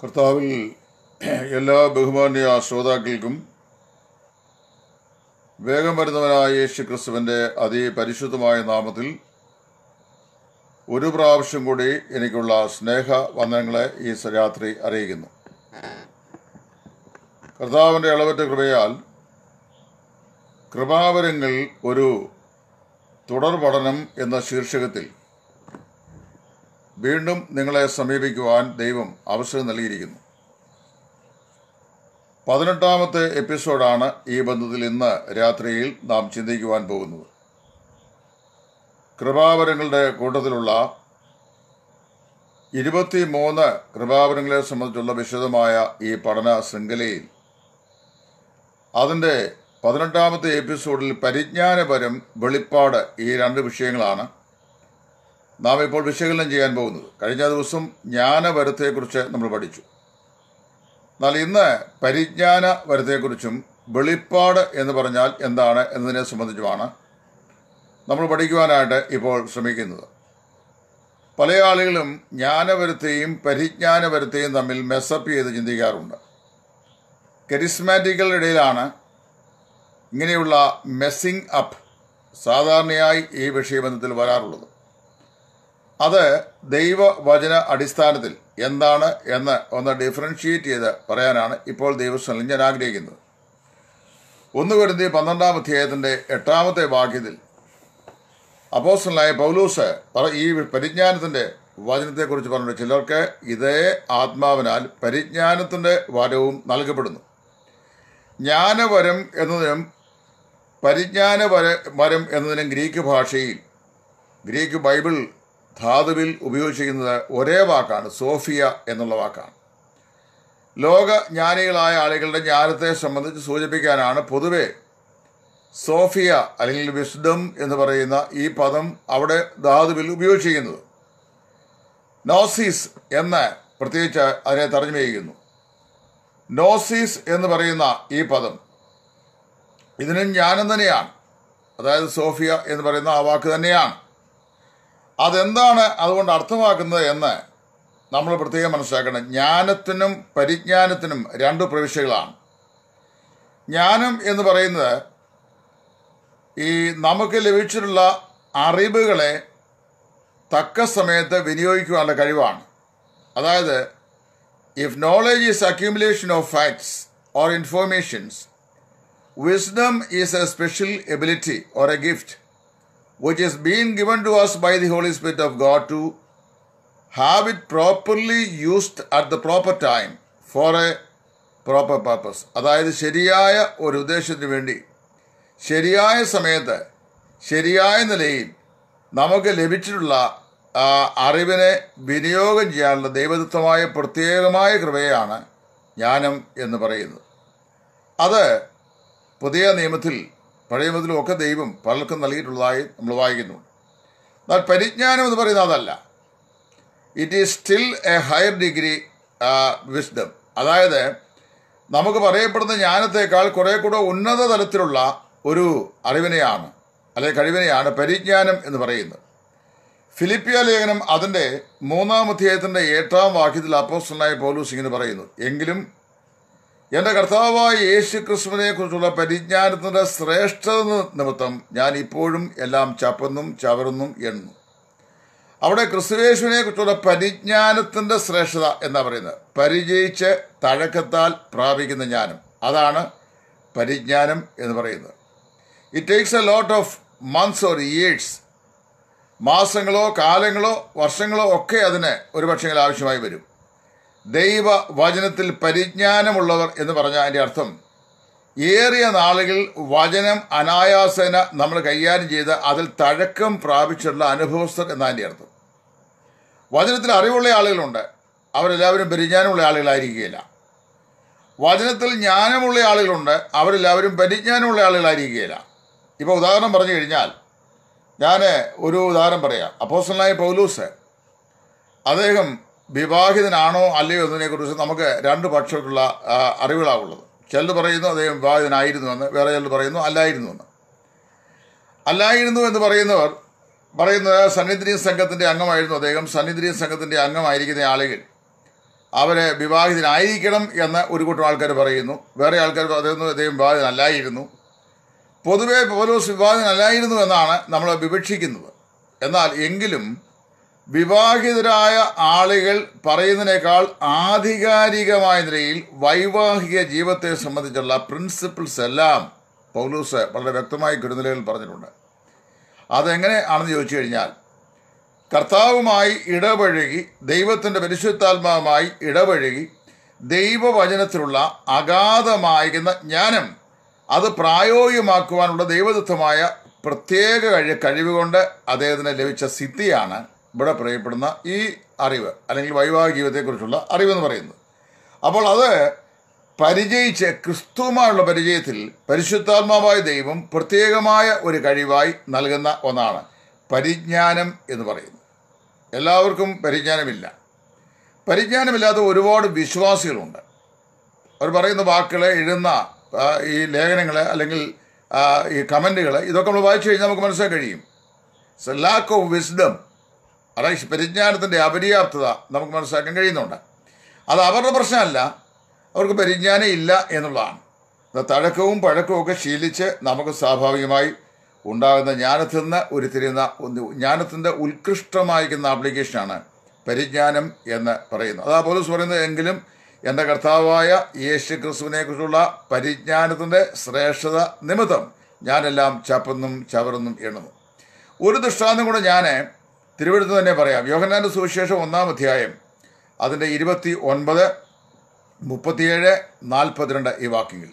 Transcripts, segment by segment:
കർത്താവിൽ എല്ലാ ബഹുമാന്യ ശ്രോതാക്കൾക്കും വേഗം വരുന്നവനായ യേശു ക്രിസ്തുവിൻ്റെ അതിപരിശുദ്ധമായ നാമത്തിൽ ഒരു പ്രാവശ്യം കൂടി എനിക്കുള്ള സ്നേഹ വന്ദനങ്ങളെ ഈ രാത്രി അറിയിക്കുന്നു കർത്താവിൻ്റെ ഇളവറ്റ കൃപയാൽ കൃപാവരങ്ങൾ ഒരു തുടർ പഠനം എന്ന ശീർഷകത്തിൽ വീണ്ടും നിങ്ങളെ സമീപിക്കുവാൻ ദൈവം അവസരം നൽകിയിരിക്കുന്നു പതിനെട്ടാമത്തെ എപ്പിസോഡാണ് ഈ ബന്ധത്തിൽ ഇന്ന് രാത്രിയിൽ നാം ചിന്തിക്കുവാൻ പോകുന്നത് കൃപാവരങ്ങളുടെ കൂട്ടത്തിലുള്ള ഇരുപത്തി മൂന്ന് കൃപാവരങ്ങളെ സംബന്ധിച്ചുള്ള വിശദമായ ഈ പഠന ശൃംഖലയിൽ അതിൻ്റെ പതിനെട്ടാമത്തെ എപ്പിസോഡിൽ പരിജ്ഞാനപരം വെളിപ്പാട് ഈ രണ്ട് വിഷയങ്ങളാണ് നാം ഇപ്പോൾ വിശകലനം ചെയ്യാൻ പോകുന്നത് കഴിഞ്ഞ ദിവസം ജ്ഞാനവരത്തെക്കുറിച്ച് നമ്മൾ പഠിച്ചു എന്നാൽ ഇന്ന് പരിജ്ഞാന വരത്തെക്കുറിച്ചും വെളിപ്പാട് എന്ന് പറഞ്ഞാൽ എന്താണ് എന്നതിനെ സംബന്ധിച്ചുമാണ് നമ്മൾ പഠിക്കുവാനായിട്ട് ഇപ്പോൾ ശ്രമിക്കുന്നത് പല ആളുകളും ജ്ഞാനവരത്തെയും പരിജ്ഞാനവരത്തെയും തമ്മിൽ മെസ്സപ്പ് ചെയ്ത് ചിന്തിക്കാറുണ്ട് കരിസ്മാറ്റിക്കുകളുടെ ഇടയിലാണ് ഇങ്ങനെയുള്ള മെസ്സിങ് അപ്പ് സാധാരണയായി ഈ വിഷയബന്ധത്തിൽ വരാറുള്ളത് അത് ദൈവവചന അടിസ്ഥാനത്തിൽ എന്താണ് എന്ന് ഒന്ന് ഡിഫറൻഷിയേറ്റ് ചെയ്ത് പറയാനാണ് ഇപ്പോൾ ദൈവസ്വനിൽ ഞാൻ ആഗ്രഹിക്കുന്നത് ഒന്ന് വരുന്ന പന്ത്രണ്ടാം അധ്യായത്തിൻ്റെ എട്ടാമത്തെ വാക്യത്തിൽ അപ്പോസ്റ്റലായ പൗലൂസ് ഈ പരിജ്ഞാനത്തിൻ്റെ വചനത്തെക്കുറിച്ച് പറഞ്ഞു ചിലർക്ക് ഇതേ ആത്മാവിനാൽ പരിജ്ഞാനത്തിൻ്റെ വരവും നൽകപ്പെടുന്നു ജ്ഞാനവരം എന്നതിനും പരിജ്ഞാനവര വരം എന്നതിനും ഗ്രീക്ക് ഭാഷയിൽ ഗ്രീക്ക് ബൈബിൾ ധാതുവിൽ ഉപയോഗിച്ചിരിക്കുന്നത് ഒരേ വാക്കാണ് സോഫിയ എന്നുള്ള വാക്കാണ് ലോക ജ്ഞാനികളായ ആളുകളുടെ ജ്ഞാനത്തെ സംബന്ധിച്ച് സൂചിപ്പിക്കാനാണ് പൊതുവെ സോഫിയ അല്ലെങ്കിൽ വിസ്ഡം എന്ന് പറയുന്ന ഈ പദം അവിടെ ധാതുവിൽ ഉപയോഗിച്ചിരിക്കുന്നത് നോസീസ് എന്ന് പ്രത്യേകിച്ച് അതിനെ തർജ്ജമ ചെയ്യുന്നു നോസീസ് എന്ന് പറയുന്ന ഈ പദം ഇതിനും ജ്ഞാനം തന്നെയാണ് അതായത് സോഫിയ എന്ന് പറയുന്ന ആ വാക്ക് തന്നെയാണ് അതെന്താണ് അതുകൊണ്ട് അർത്ഥമാക്കുന്നത് എന്ന് നമ്മൾ പ്രത്യേകം മനസ്സിലാക്കണം ജ്ഞാനത്തിനും പരിജ്ഞാനത്തിനും രണ്ട് പ്രവിശ്യകളാണ് ജ്ഞാനം എന്ന് പറയുന്നത് ഈ നമുക്ക് ലഭിച്ചിട്ടുള്ള അറിവുകളെ തക്ക സമയത്ത് വിനിയോഗിക്കുവാനുള്ള കഴിവാണ് അതായത് if knowledge is accumulation of facts or informations wisdom is a special ability or a gift which is being given to us by the Holy Spirit of God to have it properly used at the proper time for a proper purpose. അതായത് ശരിയായ ഒരു ഉദ്ദേശത്തിന് വേണ്ടി ശരിയായ സമയത്ത് ശരിയായ നിലയിൽ നമുക്ക് ലഭിച്ചിട്ടുള്ള അറിവിനെ വിനിയോഗം ചെയ്യാനുള്ള ദൈവദത്തമായ പ്രത്യേകമായ കൃപയാണ് ജ്ഞാനം എന്ന് പറയുന്നത് അത് പുതിയ നിയമത്തിൽ പഴയമതിലും ഒക്കെ ദൈവം പലർക്കും നൽകിയിട്ടുള്ളതായി നമ്മൾ വായിക്കുന്നുണ്ട് എന്നാൽ പരിജ്ഞാനം എന്ന് പറയുന്നത് അതല്ല it is still a higher degree wisdom അതായത് നമുക്ക് പറയപ്പെടുന്ന ജ്ഞാനത്തേക്കാൾ കുറേ കൂടെ ഉന്നത തലത്തിലുള്ള ഒരു അറിവിനെയാണ് അല്ലെങ്കിൽ കഴിവിനെയാണ് പരിജ്ഞാനം എന്ന് പറയുന്നത് ഫിലിപ്പിയ ലേഖനം അതിൻ്റെ മൂന്നാം അധ്യായത്തിൻ്റെ എട്ടാം വാക്യത്തിൽ അപ്പോസ്റ്റലായ പോലൂസ് ഇങ്ങനെ പറയുന്നു എങ്കിലും എന്റെ കർത്താവായ യേശു ക്രിസ്തുവിനെ കുറിച്ചുള്ള പരിജ്ഞാനത്തിന്റെ ശ്രേഷ്ഠത നിമിത്തം ഞാൻ ഇപ്പോഴും എല്ലാം ചപ്പന്നും ചവറുന്നും എണ്ണു അവിടെ ക്രിസ്തുവേശുവിനെ കുറിച്ചുള്ള പരിജ്ഞാനത്തിന്റെ ശ്രേഷ്ഠത എന്നാ പറയുന്നത് പരിചയിച്ച് തഴക്കത്താൽ പ്രാപിക്കുന്ന ജ്ഞാനം അതാണ് പരിജ്ഞാനം എന്ന് പറയുന്നത് it takes a lot of months or years മാസങ്ങളോ കാലങ്ങളോ വർഷങ്ങളോ ഒക്കെ അതിന് ഒരുപക്ഷെങ്കിൽ ആവശ്യമായി വരും ദൈവ വചനത്തിൽ പരിജ്ഞാനമുള്ളവർ എന്ന് പറഞ്ഞ അതിൻ്റെ അർത്ഥം ഏറിയ നാളുകൾ വചനം അനായാസേന നമ്മൾ കൈകാര്യം ചെയ്ത് അതിൽ തഴക്കം പ്രാപിച്ചിട്ടുള്ള അനുഭവസ്ഥർ എന്നതിൻ്റെ അർത്ഥം വചനത്തിൽ അറിവുള്ള ആളുകളുണ്ട് അവരെല്ലാവരും പരിജ്ഞാനമുള്ള ആളുകളായിരിക്കുകയില്ല വചനത്തിൽ ജ്ഞാനമുള്ള ആളുകളുണ്ട് അവരെല്ലാവരും പരിജ്ഞാനമുള്ള ആളുകളായിരിക്കുകയില്ല ഇപ്പോൾ ഉദാഹരണം പറഞ്ഞു കഴിഞ്ഞാൽ ഞാൻ ഒരു ഉദാഹരണം പറയാം അപ്പോസലായ പൗലൂസ് അദ്ദേഹം വിവാഹിതനാണോ അല്ലയോ എന്നതിനെക്കുറിച്ച് നമുക്ക് രണ്ട് പക്ഷക്കുള്ള അറിവുകളാവുള്ളത് ചിലർ പറയുന്നു അദ്ദേഹം വിവാഹിതനായിരുന്നു എന്ന് വേറെ ചിലർ പറയുന്നു അല്ലായിരുന്നു എന്ന് അല്ലായിരുന്നു എന്ന് പറയുന്നവർ പറയുന്നത് സന്നിധി സംഘത്തിൻ്റെ അംഗമായിരുന്നു അദ്ദേഹം സന്നിധി സംഘത്തിൻ്റെ അംഗമായിരിക്കുന്ന ആളുകൾ അവരെ വിവാഹിതനായിരിക്കണം എന്ന് ഒരു കൂട്ടം ആൾക്കാർ പറയുന്നു വേറെ ആൾക്കാർ അദ്ദേഹം അദ്ദേഹം വിവാഹിതനല്ലായിരുന്നു പൊതുവേ പൗലോസ് വിവാഹിതനല്ലായിരുന്നു എന്നാണ് നമ്മൾ വിവക്ഷിക്കുന്നത് എന്നാൽ എങ്കിലും വിവാഹിതരായ ആളുകൾ പറയുന്നതിനേക്കാൾ ആധികാരികമായ നിലയിൽ വൈവാഹിക ജീവിതത്തെ സംബന്ധിച്ചുള്ള പ്രിൻസിപ്പിൾസ് എല്ലാം പൗലൂസ് വളരെ വ്യക്തമായി ഗുരുനിലയിൽ പറഞ്ഞിട്ടുണ്ട് അതെങ്ങനെ ആണെന്ന് ചോദിച്ചു കഴിഞ്ഞാൽ കർത്താവുമായി ഇടപഴകി ദൈവത്തിൻ്റെ പരിശുദ്ധാത്മാവുമായി ഇടപഴകി ദൈവവചനത്തിലുള്ള അഗാധമായിരുന്ന ജ്ഞാനം അത് പ്രായോഗികമാക്കുവാനുള്ള ദൈവദത്തമായ പ്രത്യേക കഴിവ് കഴിവുകൊണ്ട് അദ്ദേഹത്തിന് ലഭിച്ച സിദ്ധിയാണ് ഇവിടെ പറയപ്പെടുന്ന ഈ അറിവ് അല്ലെങ്കിൽ വൈവാഹിക ജീവിതത്തെക്കുറിച്ചുള്ള അറിവെന്ന് പറയുന്നത് അപ്പോൾ അത് പരിചയിച്ച് ക്രിസ്തുവുമായുള്ള പരിചയത്തിൽ പരിശുദ്ധാത്മാവായ ദൈവം പ്രത്യേകമായ ഒരു കഴിവായി നൽകുന്ന ഒന്നാണ് പരിജ്ഞാനം എന്ന് പറയുന്നത് എല്ലാവർക്കും പരിജ്ഞാനമില്ല പരിജ്ഞാനമില്ലാത്ത ഒരുപാട് വിശ്വാസികളുണ്ട് അവർ പറയുന്ന വാക്കുകളെ എഴുതുന്ന ഈ ലേഖനങ്ങൾ അല്ലെങ്കിൽ ഈ കമൻറ്റുകൾ ഇതൊക്കെ നമ്മൾ വായിച്ചു കഴിഞ്ഞാൽ നമുക്ക് മനസ്സിലാക്കാൻ കഴിയും ലാക്ക് ഓഫ് വിസ്ഡം അതാണ് പരിജ്ഞാനത്തിൻ്റെ അപര്യാപ്തത നമുക്ക് മനസ്സിലാക്കാൻ കഴിയുന്നുണ്ട് അത് അവരുടെ പ്രശ്നമല്ല അവർക്ക് പരിജ്ഞാനം ഇല്ല എന്നുള്ളതാണ് തഴക്കവും പഴക്കവും ഒക്കെ ശീലിച്ച് നമുക്ക് സ്വാഭാവികമായി ഉണ്ടാകുന്ന ജ്ഞാനത്തിൽ നിന്ന് ഉരുത്തിരിയുന്ന ജ്ഞാനത്തിൻ്റെ ഉത്കൃഷ്ടമായിരിക്കുന്ന ആപ്ലിക്കേഷനാണ് പരിജ്ഞാനം എന്ന് പറയുന്നത് അതാ പോലീസ് പറയുന്നത് എങ്കിലും എൻ്റെ കർത്താവായ യേശു ക്രിസ്തുവിനെക്കുറിച്ചുള്ള പരിജ്ഞാനത്തിൻ്റെ ശ്രേഷ്ഠത നിമിത്തം ഞാനെല്ലാം ചപ്പെന്നും ചവറെന്നും എണ്ണുന്നു ഒരു ദൃഷ്ടാന്തം കൂടെ ഞാൻ തിരുവഴുത്ത് തന്നെ പറയാം യോഹന്നാൻ്റെ സുവിശേഷം ഒന്നാം അധ്യായം അതിൻ്റെ ഇരുപത്തി ഒൻപത് മുപ്പത്തിയേഴ് നാൽപ്പത്തിരണ്ട് ഈ വാക്യങ്ങൾ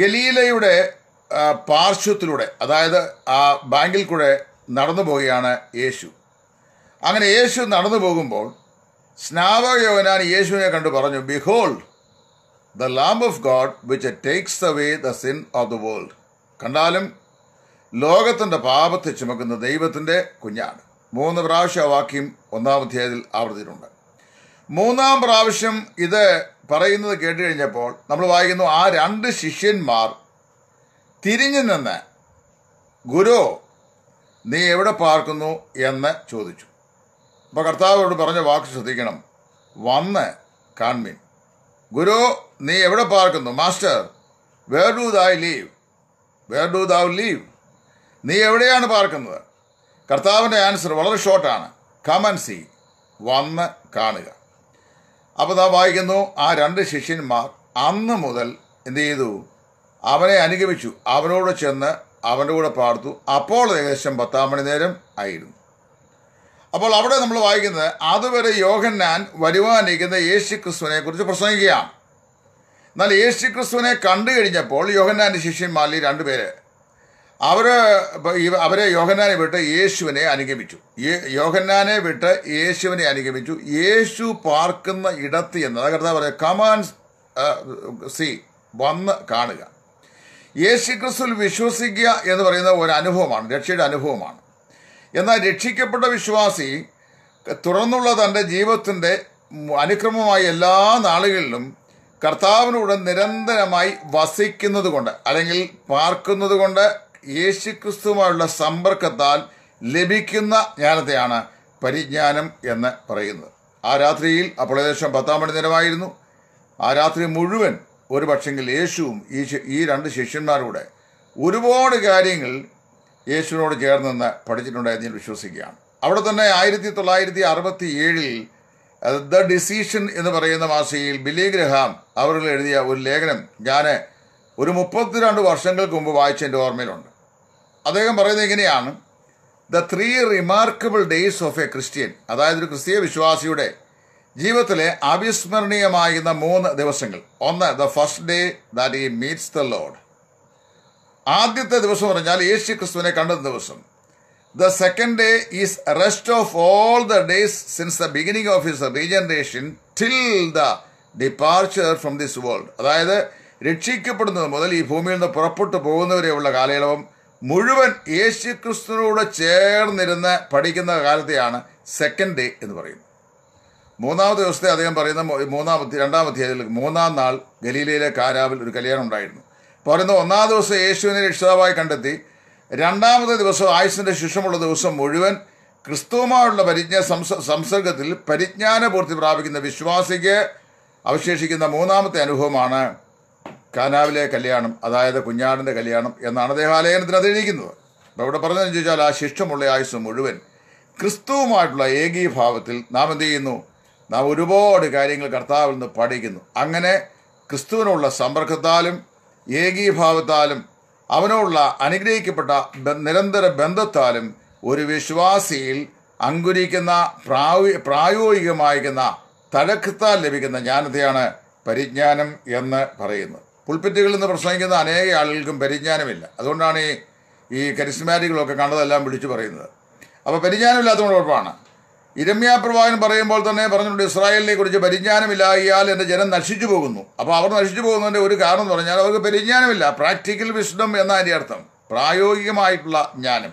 ഗലീലയുടെ പാർശ്വത്തിലൂടെ അതായത് ആ ബാങ്കിൽ കൂടെ നടന്നു പോവുകയാണ് യേശു അങ്ങനെ യേശു നടന്നു പോകുമ്പോൾ സ്നാപക യോഹനാൻ യേശുവിനെ കണ്ടു പറഞ്ഞു behold the lamb of God which takes away the sin of the world കണ്ടാലും ലോകത്തിൻ്റെ പാപത്തെ ചുമക്കുന്ന ദൈവത്തിൻ്റെ കുഞ്ഞാണ് മൂന്ന് പ്രാവശ്യം ആ വാക്യം ഒന്നാം അധ്യായത്തിൽ ആവർത്തിയിട്ടുണ്ട് മൂന്നാം പ്രാവശ്യം ഇത് പറയുന്നത് കേട്ട് കഴിഞ്ഞപ്പോൾ നമ്മൾ വായിക്കുന്നു ആ രണ്ട് ശിഷ്യന്മാർ തിരിഞ്ഞു നിന്ന് ഗുരു നീ എവിടെ പാർക്കുന്നു എന്ന് ചോദിച്ചു അപ്പോൾ കർത്താവോട് പറഞ്ഞ വാക്ക് ശ്രദ്ധിക്കണം വന്ന് കാൺമീൻ ഗുരു നീ എവിടെ പാർക്കുന്നു master where do thy live where do thou live നീ എവിടെയാണ് പാർക്കുന്നത് കർത്താവിൻ്റെ ആൻസർ വളരെ ഷോർട്ടാണ് കമൻ സി വന്ന് കാണുക അപ്പോൾ നാം വായിക്കുന്നു ആ രണ്ട് ശിഷ്യന്മാർ അന്ന് മുതൽ എന്ത് ചെയ്തു അവനെ അനുഗമിച്ചു അവനോട് ചെന്ന് അവൻ്റെ കൂടെ പാർത്തു അപ്പോൾ ഏകദേശം പത്താം മണി നേരം ആയിരുന്നു അപ്പോൾ അവിടെ നമ്മൾ വായിക്കുന്നത് അതുവരെ യോഹന്നാൻ വരുവാനിരിക്കുന്ന യേശു ക്രിസ്തുവിനെ കുറിച്ച് പ്രസംഗിക്കുകയാണ് എന്നാൽ യേശു ക്രിസ്തുവിനെ കണ്ടു കഴിഞ്ഞപ്പോൾ യോഹന്നാൻ്റെ ശിഷ്യന്മാരിൽ രണ്ടുപേര് അവർ അവരെ യോഹന്നാനെ വിട്ട് യേശുവിനെ അനുഗമിച്ചു യോഹന്നാനെ വിട്ട് യേശുവിനെ അനുഗമിച്ചു യേശു പാർക്കുന്ന ഇടത്ത് എന്നത് കർത്താവ് പറയുക കമാൻ സി വന്ന് കാണുക യേശു ക്രിസ്തുവിൽ വിശ്വസിക്കുക എന്ന് പറയുന്ന ഒരു അനുഭവമാണ് രക്ഷയുടെ അനുഭവമാണ് എന്നാൽ രക്ഷിക്കപ്പെട്ട വിശ്വാസി തുറന്നുള്ള തൻ്റെ ജീവിതത്തിൻ്റെ അനുക്രമമായ എല്ലാ നാളുകളിലും കർത്താവിനോട് നിരന്തരമായി വസിക്കുന്നത് കൊണ്ട് അല്ലെങ്കിൽ പാർക്കുന്നത് കൊണ്ട് യേശുക്രിസ്തുമായുള്ള സമ്പർക്കത്താൽ ലഭിക്കുന്ന ജ്ഞാനത്തെയാണ് പരിജ്ഞാനം എന്ന് പറയുന്നത് ആ രാത്രിയിൽ അപ്പോൾ ഏകദേശം പത്താം മണി നേരമായിരുന്നു ആ രാത്രി മുഴുവൻ ഒരു പക്ഷെങ്കിൽ യേശുവും ഈ ഈ രണ്ട് ശിഷ്യന്മാരുടെ ഒരുപാട് കാര്യങ്ങൾ യേശുവിനോട് ചേർന്ന് നിന്ന് പഠിച്ചിട്ടുണ്ടായെന്ന് ഞാൻ വിശ്വസിക്കുകയാണ് അവിടെ തന്നെ ആയിരത്തി തൊള്ളായിരത്തി അറുപത്തി ഏഴിൽ ദ ഡിസിഷൻ എന്ന് പറയുന്ന മാസികയിൽ ബിലി ഗ്രഹാം അവർ എഴുതിയ ഒരു ലേഖനം ഞാൻ ഒരു മുപ്പത്തിരണ്ട് വർഷങ്ങൾക്ക് മുമ്പ് വായിച്ചതിൻ്റെ ഓർമ്മയിലുണ്ട് അദ്ദേഹം പറയുന്നത് ഇങ്ങനെയാണ് the three remarkable days of a Christian അതായത് ഒരു ക്രിസ്തീയ വിശ്വാസിയുടെ ജീവിതത്തിലെ അവിസ്മരണീയമായിരുന്ന മൂന്ന് ദിവസങ്ങൾ ഒന്ന് the first day that he meets the Lord ആദ്യത്തെ ദിവസം പറഞ്ഞാൽ യേശു ക്രിസ്തുവിനെ കണ്ട ദിവസം the second day is rest of all the days since the beginning of his regeneration till the departure from this world അതായത് രക്ഷിക്കപ്പെടുന്നത് മുതൽ ഈ ഭൂമിയിൽ നിന്ന് പുറപ്പെട്ടു പോകുന്നവരെയുള്ള കാലയളവും മുഴുവൻ യേശുക്രിസ്തുവിനോട് ചേർന്നിരുന്ന് പഠിക്കുന്ന കാലത്തെയാണ് സെക്കൻഡ് ഡേ എന്ന് പറയുന്നത് മൂന്നാമത്തെ ദിവസത്തെ അദ്ദേഹം പറയുന്ന മൂന്നാമത്തെ രണ്ടാമത്തെ അധ്യായത്തിൽ മൂന്നാം നാൾ ഗലീലയിലെ കാരാവിൽ ഒരു കല്യാണം ഉണ്ടായിരുന്നു പറയുന്ന ഒന്നാം ദിവസം യേശുവിനെ രക്ഷിതാവായി കണ്ടെത്തി രണ്ടാമത്തെ ദിവസം ആയുസിൻ്റെ ശിക്ഷമുള്ള ദിവസം മുഴുവൻ ക്രിസ്തുവുമായുള്ള പരിജ്ഞ സംസ സംസർഗത്തിൽ പരിജ്ഞാനപൂർത്തി പ്രാപിക്കുന്ന വിശ്വാസിക്ക് അവശേഷിക്കുന്ന മൂന്നാമത്തെ അനുഭവമാണ് കാനാവിലെ കല്യാണം അതായത് കുഞ്ഞാടിൻ്റെ കല്യാണം എന്നാണ് ദേഹാലയനത്തിൽ അത് എഴുതിയിരിക്കുന്നത് അപ്പോൾ ഇവിടെ പറഞ്ഞതെന്ന് ചോദിച്ചാൽ ആ ശിഷ്ടമുള്ള ആയുസ് മുഴുവൻ ക്രിസ്തുവുമായിട്ടുള്ള ഏകീഭാവത്തിൽ നാം എന്ത് ചെയ്യുന്നു നാം ഒരുപാട് കാര്യങ്ങൾ കർത്താവിൽ നിന്ന് പഠിക്കുന്നു അങ്ങനെ ക്രിസ്തുവിനുള്ള സമ്പർക്കത്താലും ഏകീഭാവത്താലും അവനോടുള്ള അനുഗ്രഹിക്കപ്പെട്ട നിരന്തര ബന്ധത്താലും ഒരു വിശ്വാസിയിൽ അങ്കുരിക്കുന്ന പ്രാവി പ്രായോഗികമായിരിക്കുന്ന തഴക്കത്താൽ ലഭിക്കുന്ന ജ്ഞാനതയാണ് പരിജ്ഞാനം എന്ന് പറയുന്നത് പുൽപ്പറ്റുകളിൽ നിന്ന് പ്രസംഗിക്കുന്ന അനേക ആളുകൾക്കും പരിജ്ഞാനമില്ല അതുകൊണ്ടാണ് ഈ ഈ കരിസ്മാരികളൊക്കെ കണ്ടതെല്ലാം വിളിച്ചു പറയുന്നത് അപ്പോൾ പരിജ്ഞാനമില്ലാത്തതുകൊണ്ട് ഉറപ്പാണ് ഇരമ്യാ പ്രവാഹൻ പറയുമ്പോൾ തന്നെ പറഞ്ഞിട്ടുണ്ട് ഇസ്രായേലിനെ കുറിച്ച് പരിജ്ഞാനമില്ലായാൽ എൻ്റെ ജനം നശിച്ചു പോകുന്നു അപ്പോൾ അവർ നശിച്ചു പോകുന്നതിൻ്റെ ഒരു കാരണം എന്ന് പറഞ്ഞാൽ അവർക്ക് പരിജ്ഞാനമില്ല പ്രാക്ടിക്കൽ വിസ്ഡം എന്ന അതിൻ്റെ അർത്ഥം പ്രായോഗികമായിട്ടുള്ള ജ്ഞാനം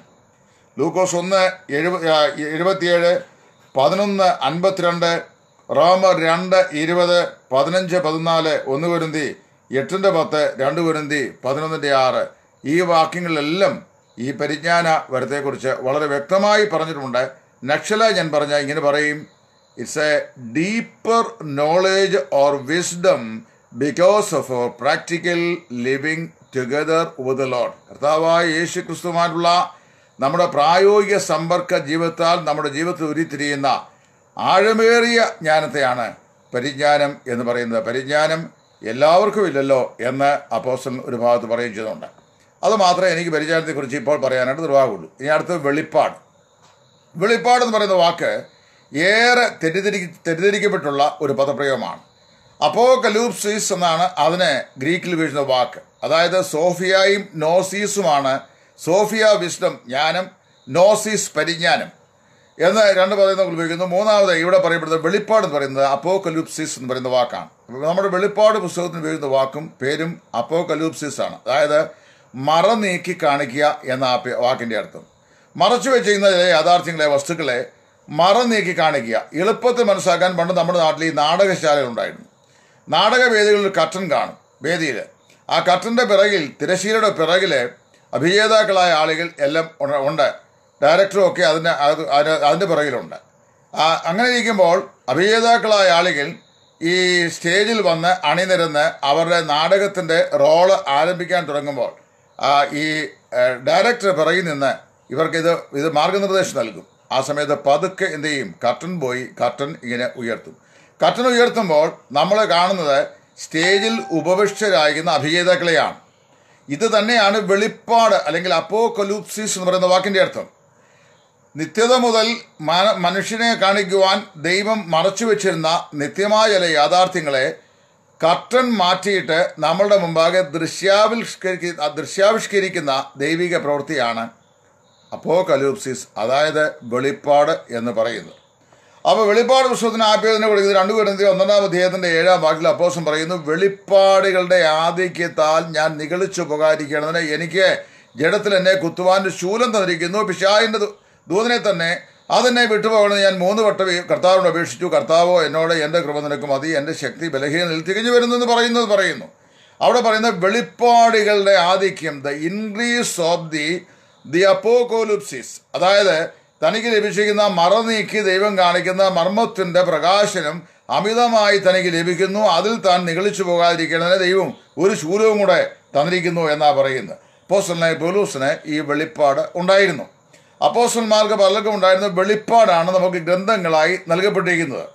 ലൂക്കോസ് ഒന്ന് എഴുപ എഴുപത്തിയേഴ് പതിനൊന്ന് അൻപത്തിരണ്ട് റോമർ രണ്ട് ഇരുപത് പതിനഞ്ച് പതിനാല് ഒന്ന് പൊരുന്തി എട്ടിൻ്റെ പത്ത് രണ്ട് കുരുന്തി പതിനൊന്നിൻ്റെ ആറ് ഈ വാക്യങ്ങളിലെല്ലാം ഈ പരിജ്ഞാന വരത്തെക്കുറിച്ച് വളരെ വ്യക്തമായി പറഞ്ഞിട്ടുണ്ട് നക്ഷല ഞാൻ പറഞ്ഞ ഇങ്ങനെ പറയും it's a deeper knowledge or wisdom because of our practical living together with Lord കർത്താവായ യേശു ക്രിസ്തുമായിട്ടുള്ള നമ്മുടെ പ്രായോഗിക സമ്പർക്ക ജീവിതത്താൽ നമ്മുടെ ജീവിതത്തിൽ ഉരുത്തിരിയുന്ന ആഴമേറിയ ജ്ഞാനത്തെയാണ് പരിജ്ഞാനം എന്ന് പറയുന്നത് പരിജ്ഞാനം എല്ലാവർക്കും ഇല്ലല്ലോ എന്ന് അപ്പോസൻ ഒരു ഭാഗത്ത് പറയുകയും ചെയ്തുണ്ട് അതുമാത്രമേ എനിക്ക് പരിചയത്തെക്കുറിച്ച് ഇപ്പോൾ പറയാനായിട്ട് നിർവാഹമുള്ളൂ ഇനി അടുത്തത് വെളിപ്പാട് വെളിപ്പാട് എന്ന് പറയുന്ന വാക്ക് ഏറെ തെറ്റിദ്ധരി തെറ്റിദ്ധരിക്കപ്പെട്ടുള്ള ഒരു പദപ്രയോഗമാണ് അപ്പോ കലൂപ്സീസ് എന്നാണ് അതിനെ ഗ്രീക്കിൽ വീഴുന്ന വാക്ക് അതായത് സോഫിയയും നോസീസുമാണ് സോഫിയ വിസ്ഡം ജ്ഞാനം നോസീസ് പരിജ്ഞാനം എന്ന് രണ്ട് നമ്മൾ ഉപയോഗിക്കുന്നു മൂന്നാമത് ഇവിടെ പറയപ്പെടുന്നത് വെളിപ്പാട് എന്ന് പറയുന്നത് അപ്പോകലൂപ്സിസ് എന്ന് പറയുന്ന വാക്കാണ് നമ്മുടെ വെളിപ്പാട് പുസ്തകത്തിന് ഉപയോഗിക്കുന്ന വാക്കും പേരും അപ്പോകലൂപ്സിസ് ആണ് അതായത് മറ നീക്കി കാണിക്കുക എന്ന ആ വാക്കിൻ്റെ അർത്ഥം മറച്ചു വെച്ചിരുന്ന ചില യാഥാർത്ഥ്യങ്ങളെ വസ്തുക്കളെ മറ നീക്കി കാണിക്കുക എളുപ്പത്തിൽ മനസ്സിലാക്കാൻ പണ്ട് നമ്മുടെ നാട്ടിൽ ഈ ഉണ്ടായിരുന്നു നാടകവേദികളിൽ കർട്ടൻ കാണും വേദിയിൽ ആ കട്ടൻ്റെ പിറകിൽ തിരശ്ശീലയുടെ പിറകിൽ അഭിജേതാക്കളായ ആളുകൾ എല്ലാം ഉണ്ട് ഡയറക്ടറും ഒക്കെ അതിന് അതിൻ്റെ പിറകിലുണ്ട് അങ്ങനെ ഇരിക്കുമ്പോൾ അഭിനേതാക്കളായ ആളുകൾ ഈ സ്റ്റേജിൽ വന്ന് അണിനിരന്ന് അവരുടെ നാടകത്തിൻ്റെ റോള് ആരംഭിക്കാൻ തുടങ്ങുമ്പോൾ ഈ ഡയറക്ടർ പിറകിൽ നിന്ന് ഇവർക്കിത് ഇത് മാർഗനിർദ്ദേശം നൽകും ആ സമയത്ത് പതുക്കെ എന്ത് ചെയ്യും കർട്ടൻ പോയി കർട്ടൻ ഇങ്ങനെ ഉയർത്തും കർട്ടൻ ഉയർത്തുമ്പോൾ നമ്മൾ കാണുന്നത് സ്റ്റേജിൽ ഉപവിഷ്ടരായിരിക്കുന്ന അഭിനേതാക്കളെയാണ് ഇത് തന്നെയാണ് വെളിപ്പാട് അല്ലെങ്കിൽ അപ്പോ കൊലൂപ്സിസ് എന്ന് പറയുന്ന വാക്കിൻ്റെ അർത്ഥം നിത്യത മുതൽ മനുഷ്യനെ കാണിക്കുവാൻ ദൈവം മറച്ചു വെച്ചിരുന്ന നിത്യമായ ചില യാഥാർത്ഥ്യങ്ങളെ കർട്ടൻ മാറ്റിയിട്ട് നമ്മളുടെ മുമ്പാകെ ദൃശ്യാവിഷ്കരിക്കുന്ന ദൃശ്യാവിഷ്കരിക്കുന്ന ദൈവിക പ്രവൃത്തിയാണ് അപ്പോ കലൂപ്സിസ് അതായത് വെളിപ്പാട് എന്ന് പറയുന്നത് അപ്പോൾ വെളിപ്പാട് പുസ്തകത്തിന് ആപ്യതിനെ കൊടുക്കുന്നത് രണ്ടു പേരുന്നതി ഒന്നാം അധ്യയത്തിൻ്റെ ഏഴാം വാക്കിൽ അപ്പോസം പറയുന്നു വെളിപ്പാടുകളുടെ ആധിക്യത്താൽ ഞാൻ നികളിച്ചു ഉപകാരിക്കേണ്ടതിന് എനിക്ക് ജഡത്തിൽ എന്നെ കുത്തുവാൻ്റെ ശൂലം തന്നിരിക്കുന്നു പിശാഹിൻ്റെ ദൂതനെ തന്നെ അതെന്നെ വിട്ടുപോകണമെന്ന് ഞാൻ മൂന്ന് വട്ടം കർത്താവിനോട് അപേക്ഷിച്ചു കർത്താവോ എന്നോട് എൻ്റെ കൃപ നിനക്ക് മതി എൻ്റെ ശക്തി ബലഹീനയിൽ തികഞ്ഞു എന്ന് പറയുന്നത് പറയുന്നു അവിടെ പറയുന്ന വെളിപ്പാടുകളുടെ ആധിക്യം the increase of the the apocalypsis അതായത് തനിക്ക് ലഭിച്ചിരിക്കുന്ന മറ നീക്കി ദൈവം കാണിക്കുന്ന മർമ്മത്തിൻ്റെ പ്രകാശനം അമിതമായി തനിക്ക് ലഭിക്കുന്നു അതിൽ താൻ നിഗളിച്ചു പോകാതിരിക്കുന്നതിന് ദൈവം ഒരു ശൂലവും കൂടെ തന്നിരിക്കുന്നു എന്നാണ് പറയുന്നത് പോസ്റ്റലിനെ പോലൂസിന് ഈ വെളിപ്പാട് ഉണ്ടായിരുന്നു അപ്പോസ്റ്റന്മാർക്ക് പലർക്കും ഉണ്ടായിരുന്ന വെളിപ്പാടാണ് നമുക്ക് ഗ്രന്ഥങ്ങളായി നൽകപ്പെട്ടിരിക്കുന്നത്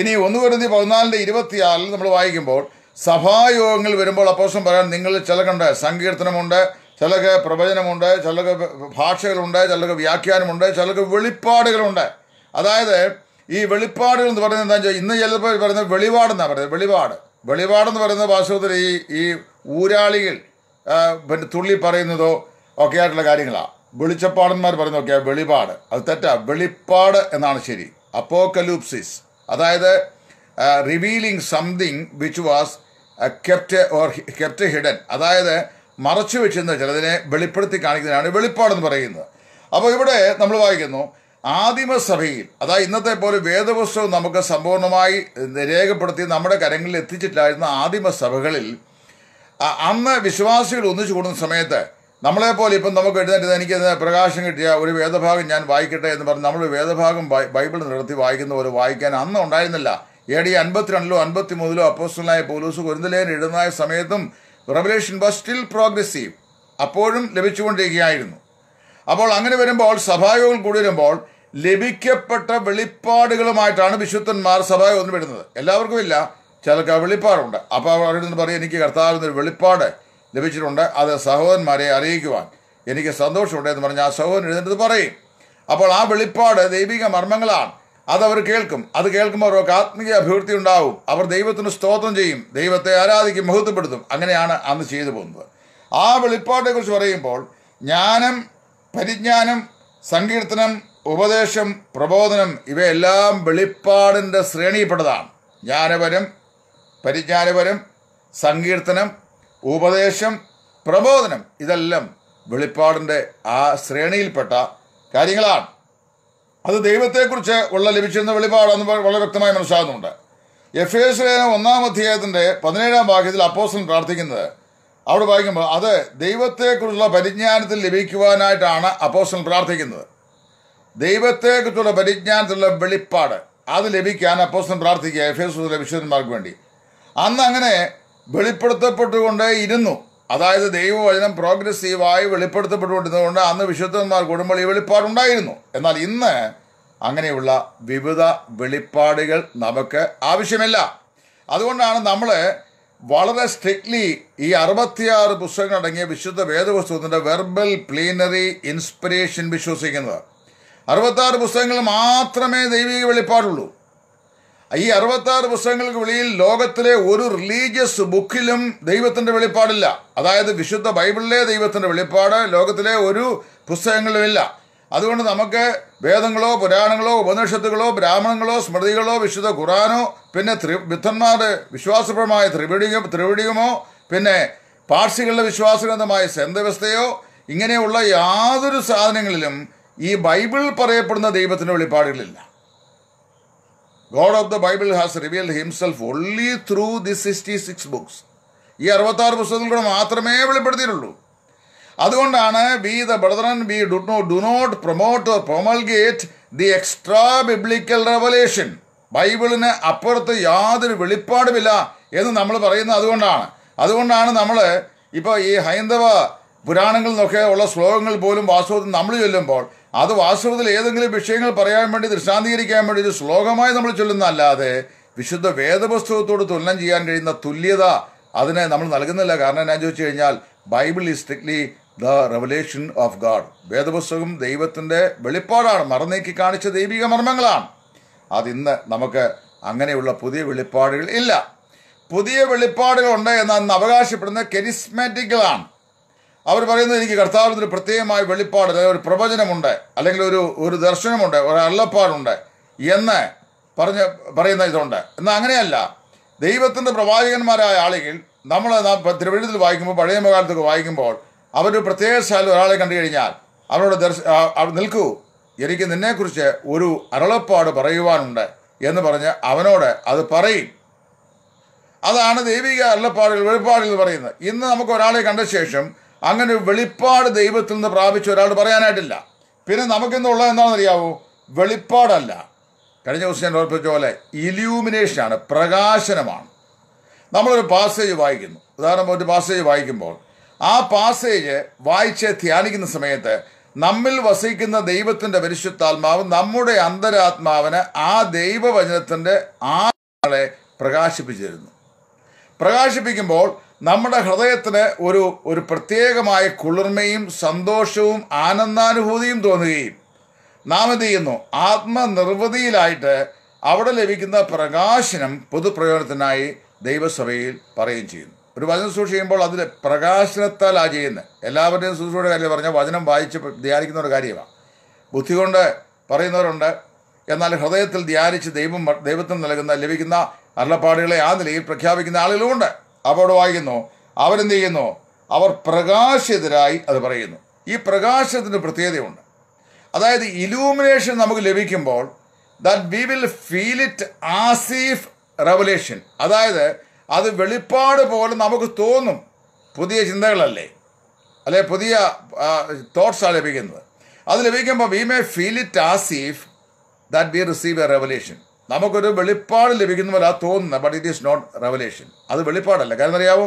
ഇനി ഒന്ന് കുരുതി പതിനാലിൻ്റെ ഇരുപത്തിയാറിൽ നമ്മൾ വായിക്കുമ്പോൾ സഭായോഗങ്ങൾ വരുമ്പോൾ അപ്പോസ്റ്റൻ പറയാൻ നിങ്ങൾ ചിലക്കുണ്ട് സങ്കീർത്തനമുണ്ട് ചിലക്ക് പ്രവചനമുണ്ട് ചിലക്ക് ഭാഷകളുണ്ട് ചിലക്ക് വ്യാഖ്യാനമുണ്ട് ചിലക്ക് വെളിപ്പാടുകളുണ്ട് അതായത് ഈ വെളിപ്പാടുകൾ എന്ന് പറയുന്നത് എന്താ വെച്ചാൽ ഇന്ന് ചിലപ്പോൾ പറയുന്നത് വെളിപാടെന്നാണ് പറയുന്നത് വെളിപാട് വെളിപാടെന്ന് പറയുന്ന വാസ്തവത്തിൽ ഈ ഈ ഊരാളികൾ പിന്നെ തുള്ളി പറയുന്നതോ ഒക്കെ ആയിട്ടുള്ള കാര്യങ്ങളാണ് വെളിച്ചപ്പാടന്മാർ പറഞ്ഞു നോക്കിയാൽ വെളിപാട് അത് തെറ്റാ വെളിപ്പാട് എന്നാണ് ശരി അപ്പോക്കലൂപ്സിസ് അതായത് revealing something which was kept or kept hidden അതായത് മറച്ചു വെച്ചിരുന്ന ചിലതിനെ വെളിപ്പെടുത്തി കാണിക്കുന്നതിനാണ് വെളിപ്പാടെന്ന് പറയുന്നത് അപ്പോൾ ഇവിടെ നമ്മൾ വായിക്കുന്നു ആദിമസഭയിൽ അതായത് ഇന്നത്തെ പോലെ വേദപുസ്തകം നമുക്ക് സമ്പൂർണ്ണമായി രേഖപ്പെടുത്തി നമ്മുടെ കരങ്ങളിൽ എത്തിച്ചിട്ടായിരുന്ന ആദിമസഭകളിൽ അന്ന് വിശ്വാസികൾ ഒന്നിച്ചു കൂടുന്ന സമയത്ത് നമ്മളെപ്പോലെ ഇപ്പം നമുക്ക് എഴുന്നേറ്റ് എനിക്ക് പ്രകാശം കിട്ടിയ ഒരു വേദഭാഗം ഞാൻ വായിക്കട്ടെ എന്ന് പറഞ്ഞ് നമ്മൾ വേദഭാഗം ബൈബിൾ നിർത്തി വായിക്കുന്ന പോലെ വായിക്കാൻ അന്ന് ഉണ്ടായിരുന്നില്ല എ ഡി അൻപത്തിരണ്ടിലോ അൻപത്തി മൂന്നിലോ അപ്പോസ്റ്റലായ പോലീസ് കുരുന്തലേൻ എഴുതുന്നതായ സമയത്തും റെവലേഷൻ വാസ് സ്റ്റിൽ പ്രോഗ്രസീവ് അപ്പോഴും ലഭിച്ചുകൊണ്ടിരിക്കുകയായിരുന്നു അപ്പോൾ അങ്ങനെ വരുമ്പോൾ സഭായോഗം കൂടി വരുമ്പോൾ ലഭിക്കപ്പെട്ട വെളിപ്പാടുകളുമായിട്ടാണ് വിശുദ്ധന്മാർ സഭായോഗം വരുന്നത് എല്ലാവർക്കും ഇല്ല ചിലർക്ക് വെളിപ്പാടുണ്ട് അപ്പോൾ അവരുടെ പറയും എനിക്ക് കർത്താവിന് ഒരു വെളിപ്പാട് ലഭിച്ചിട്ടുണ്ട് അത് സഹോദരന്മാരെ അറിയിക്കുവാൻ എനിക്ക് സന്തോഷമുണ്ട് എന്ന് പറഞ്ഞ് ആ സഹോദരൻ എഴുതേണ്ടത് പറയും അപ്പോൾ ആ വെളിപ്പാട് ദൈവിക മർമ്മങ്ങളാണ് അതവർ കേൾക്കും അത് കേൾക്കുമ്പോൾ അവർക്ക് ആത്മീയ അഭിവൃദ്ധി ഉണ്ടാവും അവർ ദൈവത്തിന് സ്തോത്രം ചെയ്യും ദൈവത്തെ ആരാധിക്കും മഹത്വപ്പെടുത്തും അങ്ങനെയാണ് അന്ന് ചെയ്തു പോകുന്നത് ആ വെളിപ്പാടിനെക്കുറിച്ച് പറയുമ്പോൾ ജ്ഞാനം പരിജ്ഞാനം സങ്കീർത്തനം ഉപദേശം പ്രബോധനം ഇവയെല്ലാം വെളിപ്പാടിൻ്റെ ശ്രേണിയിൽപ്പെട്ടതാണ് ജ്ഞാനപരം പരിജ്ഞാനപരം സങ്കീർത്തനം ഉപദേശം പ്രബോധനം ഇതെല്ലാം വെളിപ്പാടിൻ്റെ ആ ശ്രേണിയിൽപ്പെട്ട കാര്യങ്ങളാണ് അത് ദൈവത്തെക്കുറിച്ച് ഉള്ള ലഭിച്ചിരുന്ന വെളിപാടാണെന്ന് വളരെ വ്യക്തമായി മനസ്സിലാകുന്നുണ്ട് എഫ് എസ് ലേഖനം ഒന്നാം അധ്യായത്തിൻ്റെ പതിനേഴാം ഭാഗ്യത്തിൽ അപ്പോസ്റ്റൻ പ്രാർത്ഥിക്കുന്നത് അവിടെ വായിക്കുമ്പോൾ അത് ദൈവത്തെക്കുറിച്ചുള്ള പരിജ്ഞാനത്തിൽ ലഭിക്കുവാനായിട്ടാണ് അപ്പോസ്റ്റൻ പ്രാർത്ഥിക്കുന്നത് ദൈവത്തെക്കുറിച്ചുള്ള പരിജ്ഞാനത്തിലുള്ള വെളിപ്പാട് അത് ലഭിക്കാൻ അപ്പോസ്റ്റൻ പ്രാർത്ഥിക്കുക എഫ് എസ് ലഭിച്ചവന്മാർക്ക് വേണ്ടി അന്ന് അങ്ങനെ വെളിപ്പെടുത്തപ്പെട്ടുകൊണ്ടേ ഇരുന്നു അതായത് ദൈവവചനം പ്രോഗ്രസീവായി വെളിപ്പെടുത്തപ്പെട്ടുകൊണ്ടിരുന്നതുകൊണ്ട് അന്ന് വിശുദ്ധന്മാർ കുടുംബം ഈ വെളിപ്പാടുണ്ടായിരുന്നു എന്നാൽ ഇന്ന് അങ്ങനെയുള്ള വിവിധ വെളിപ്പാടുകൾ നമുക്ക് ആവശ്യമില്ല അതുകൊണ്ടാണ് നമ്മൾ വളരെ സ്ട്രിക്ട്ലി ഈ അറുപത്തിയാറ് പുസ്തകങ്ങൾ അടങ്ങിയ വിശുദ്ധ വേദപുസ്തകത്തിൻ്റെ വെർബൽ പ്ലീനറി ഇൻസ്പിറേഷൻ വിശ്വസിക്കുന്നത് അറുപത്താറ് പുസ്തകങ്ങൾ മാത്രമേ ദൈവിക വെളിപ്പാടുള്ളൂ ഈ അറുപത്താറ് പുസ്തകങ്ങൾക്ക് വെളിയിൽ ലോകത്തിലെ ഒരു റിലീജിയസ് ബുക്കിലും ദൈവത്തിൻ്റെ വെളിപ്പാടില്ല അതായത് വിശുദ്ധ ബൈബിളിലെ ദൈവത്തിൻ്റെ വെളിപ്പാട് ലോകത്തിലെ ഒരു പുസ്തകങ്ങളിലുമില്ല അതുകൊണ്ട് നമുക്ക് വേദങ്ങളോ പുരാണങ്ങളോ ഉപനിഷത്തുകളോ ബ്രാഹ്മണങ്ങളോ സ്മൃതികളോ വിശുദ്ധ ഖുറാനോ പിന്നെ ത്രി വിദ്ധന്മാരുടെ വിശ്വാസപരമായ ത്രിപിടിക പിന്നെ പാർസികളുടെ വിശ്വാസഗ്രന്ഥമായ സെന്തവ്യവസ്ഥയോ ഇങ്ങനെയുള്ള യാതൊരു സാധനങ്ങളിലും ഈ ബൈബിൾ പറയപ്പെടുന്ന ദൈവത്തിൻ്റെ വെളിപ്പാടുകളില്ല God of the Bible has revealed himself only through the sixty six books ഈ അറുപത്താറ് പുസ്തകങ്ങളിലൂടെ മാത്രമേ വെളിപ്പെടുത്തിയിട്ടുള്ളൂ അതുകൊണ്ടാണ് be the Brethren be do no do not promote or promulgate the extra biblical revelation ബൈബിളിന് അപ്പുറത്ത് യാതൊരു വെളിപ്പാടുമില്ല എന്ന് നമ്മൾ പറയുന്നത് അതുകൊണ്ടാണ് അതുകൊണ്ടാണ് നമ്മൾ ഇപ്പോൾ ഈ ഹൈന്ദവ പുരാണങ്ങളിൽ നിന്നൊക്കെ ഉള്ള ശ്ലോകങ്ങൾ പോലും വാസ്തവത്തിൽ നമ്മൾ ചൊല്ലുമ്പോൾ അത് വാസ്തവത്തിൽ ഏതെങ്കിലും വിഷയങ്ങൾ പറയാൻ വേണ്ടി ദൃഷ്ടാന്തീകരിക്കാൻ വേണ്ടി ഒരു ശ്ലോകമായി നമ്മൾ ചൊല്ലുന്ന അല്ലാതെ വിശുദ്ധ വേദപുസ്തകത്തോട് തുലനം ചെയ്യാൻ കഴിയുന്ന തുല്യത അതിനെ നമ്മൾ നൽകുന്നില്ല കാരണം ഞാൻ ചോദിച്ചു കഴിഞ്ഞാൽ Bible is strictly the revelation of God വേദപുസ്തകം ദൈവത്തിൻ്റെ വെളിപ്പാടാണ് മറന്നേക്കി കാണിച്ച ദൈവിക മർമ്മങ്ങളാണ് അതിന്ന് നമുക്ക് അങ്ങനെയുള്ള പുതിയ വെളിപ്പാടുകൾ ഇല്ല പുതിയ വെളിപ്പാടുകൾ ഉണ്ട് എന്ന് അന്ന് അവകാശപ്പെടുന്ന കെരിസ്മാറ്റിക്കുകളാണ് അവർ പറയുന്നത് എനിക്ക് കർത്താവിന് ഒരു പ്രത്യേകമായ വെളിപ്പാട് അല്ലെങ്കിൽ ഒരു പ്രവചനമുണ്ട് അല്ലെങ്കിൽ ഒരു ഒരു ദർശനമുണ്ട് ഒരു അള്ളപ്പാടുണ്ട് എന്ന് പറഞ്ഞ് പറയുന്ന ഇതുണ്ട് എന്നാൽ അങ്ങനെയല്ല ദൈവത്തിൻ്റെ പ്രവാചകന്മാരായ ആളുകൾ നമ്മൾ നാം തിരുവഴുത്തിൽ വായിക്കുമ്പോൾ പഴയ കാലത്തൊക്കെ വായിക്കുമ്പോൾ അവരൊരു പ്രത്യേക സ്ഥലം ഒരാളെ കണ്ടു കഴിഞ്ഞാൽ അവരോട് ദർശ നിൽക്കൂ എനിക്ക് നിന്നെക്കുറിച്ച് ഒരു അരളപ്പാട് പറയുവാനുണ്ട് എന്ന് പറഞ്ഞ് അവനോട് അത് പറയും അതാണ് ദൈവിക അരളപ്പാടുകൾ വെളിപ്പാടുകൾ പറയുന്നത് ഇന്ന് നമുക്ക് ഒരാളെ കണ്ട ശേഷം അങ്ങനെ വെളിപ്പാട് ദൈവത്തിൽ നിന്ന് പ്രാപിച്ച ഒരാൾ പറയാനായിട്ടില്ല പിന്നെ നമുക്കിന്നുള്ളത് എന്താണെന്നറിയാവോ വെളിപ്പാടല്ല കഴിഞ്ഞ ദിവസം ഞാൻ ഓർപ്പിച്ച പോലെ ഇലൂമിനേഷനാണ് പ്രകാശനമാണ് നമ്മളൊരു പാസേജ് വായിക്കുന്നു ഉദാഹരണം ഒരു പാസേജ് വായിക്കുമ്പോൾ ആ പാസേജ് വായിച്ച് ധ്യാനിക്കുന്ന സമയത്ത് നമ്മിൽ വസിക്കുന്ന ദൈവത്തിൻ്റെ പരിശുദ്ധാത്മാവ് നമ്മുടെ അന്തരാത്മാവിന് ആ ദൈവവചനത്തിൻ്റെ ആളെ പ്രകാശിപ്പിച്ചിരുന്നു പ്രകാശിപ്പിക്കുമ്പോൾ നമ്മുടെ ഹൃദയത്തിന് ഒരു ഒരു പ്രത്യേകമായ കുളിർമയും സന്തോഷവും ആനന്ദാനുഭൂതിയും തോന്നുകയും നാം എന്ത് ചെയ്യുന്നു ആത്മനിർവൃതിയിലായിട്ട് അവിടെ ലഭിക്കുന്ന പ്രകാശനം പൊതുപ്രയോജനത്തിനായി ദൈവസഭയിൽ പറയുകയും ചെയ്യുന്നു ഒരു വചനം സൂക്ഷ ചെയ്യുമ്പോൾ അതിൽ പ്രകാശനത്താൽ ആ ചെയ്യുന്നത് എല്ലാവരുടെയും സൂക്ഷയുടെ കാര്യം പറഞ്ഞാൽ വചനം വായിച്ച് ധ്യാനിക്കുന്ന ഒരു കാര്യമാണ് ബുദ്ധി കൊണ്ട് പറയുന്നവരുണ്ട് എന്നാൽ ഹൃദയത്തിൽ ധ്യാനിച്ച് ദൈവം ദൈവത്തിന് നൽകുന്ന ലഭിക്കുന്ന അരുളപ്പാടുകളെ ആ നിലയിൽ പ്രഖ്യാപിക്കുന്ന ആളുകളുമുണ്ട് അപ്പോൾ അവിടെ വായിക്കുന്നു അവരെന്ത് ചെയ്യുന്നു അവർ പ്രകാശിതരായി അത് പറയുന്നു ഈ പ്രകാശത്തിന് പ്രത്യേകതയുണ്ട് അതായത് ഇലൂമിനേഷൻ നമുക്ക് ലഭിക്കുമ്പോൾ that we will feel it as if revelation അതായത് അത് വെളിപ്പാട് പോലെ നമുക്ക് തോന്നും പുതിയ ചിന്തകളല്ലേ അല്ലെ പുതിയ തോട്ട്സാണ് ലഭിക്കുന്നത് അത് ലഭിക്കുമ്പോൾ we may feel it as if that we receive a revelation നമുക്കൊരു വെളിപ്പാട് ലഭിക്കുന്ന പോലെ ആ തോന്നുന്നത് but it is not revelation അത് വെളിപ്പാടല്ല കാരണം അറിയാവോ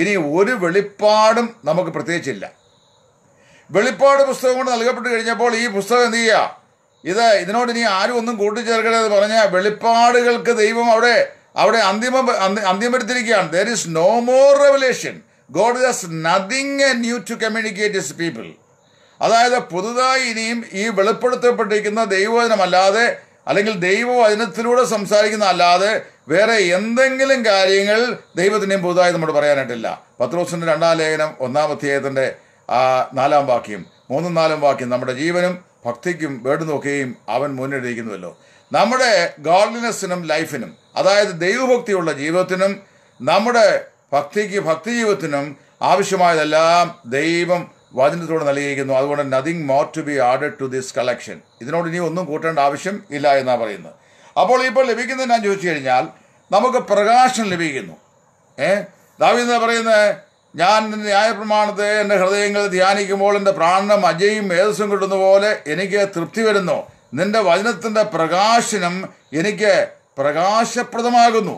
ഇനി ഒരു വെളിപ്പാടും നമുക്ക് പ്രത്യേകിച്ചില്ല വെളിപ്പാട് പുസ്തകം കൊണ്ട് നൽകപ്പെട്ട് കഴിഞ്ഞപ്പോൾ ഈ പുസ്തകം എന്ത് ചെയ്യുക ഇത് ഇതിനോട് ഇനി ആരും ഒന്നും കൂട്ടിച്ചേർക്കരുത് പറഞ്ഞ വെളിപ്പാടുകൾക്ക് ദൈവം അവിടെ അവിടെ അന്തിമം അന്ത്യം വരുത്തിയിരിക്കുകയാണ് there is no more revelation God does nothing a new to communicate his people അതായത് പുതുതായി ഇനിയും ഈ വെളിപ്പെടുത്തപ്പെട്ടിരിക്കുന്ന ദൈവവചനമല്ലാതെ അല്ലെങ്കിൽ ദൈവവചനത്തിലൂടെ സംസാരിക്കുന്ന അല്ലാതെ വേറെ എന്തെങ്കിലും കാര്യങ്ങൾ ദൈവത്തിൻ്റെയും പുതുതായി നമ്മൾ പറയാനായിട്ടില്ല പത്രോസിൻ്റെ രണ്ടാം ലേഖനം ഒന്നാം അധ്യായത്തിൻ്റെ ആ നാലാം വാക്യം മൂന്നും നാലും വാക്യം നമ്മുടെ ജീവനും ഭക്തിക്കും വേട് നോക്കുകയും അവൻ മുന്നിട്ടിരിക്കുന്നുവല്ലോ നമ്മുടെ ഗോഡ്ലിനെസ്സിനും ലൈഫിനും അതായത് ദൈവഭക്തിയുള്ള ജീവിതത്തിനും നമ്മുടെ ഭക്തിക്ക് ഭക്തി ജീവിതത്തിനും ആവശ്യമായതെല്ലാം ദൈവം വാചനത്തോട് നൽകിയിരിക്കുന്നു അതുകൊണ്ട് nothing more to be added to this collection ഇതിനോട് ഇനി ഒന്നും കൂട്ടേണ്ട ആവശ്യം ഇല്ല എന്നാണ് പറയുന്നത് അപ്പോൾ ഇപ്പോൾ ലഭിക്കുന്നത് ഞാൻ ചോദിച്ചു കഴിഞ്ഞാൽ നമുക്ക് പ്രകാശനം ലഭിക്കുന്നു ഏ ദാവിന്ന് പറയുന്നത് ഞാൻ പ്രമാണത്തെ എൻ്റെ ഹൃദയങ്ങൾ ധ്യാനിക്കുമ്പോൾ എൻ്റെ പ്രാണനം അജയും മേധസ്സും കിട്ടുന്ന പോലെ എനിക്ക് തൃപ്തി വരുന്നു നിന്റെ വചനത്തിൻ്റെ പ്രകാശനം എനിക്ക് പ്രകാശപ്രദമാകുന്നു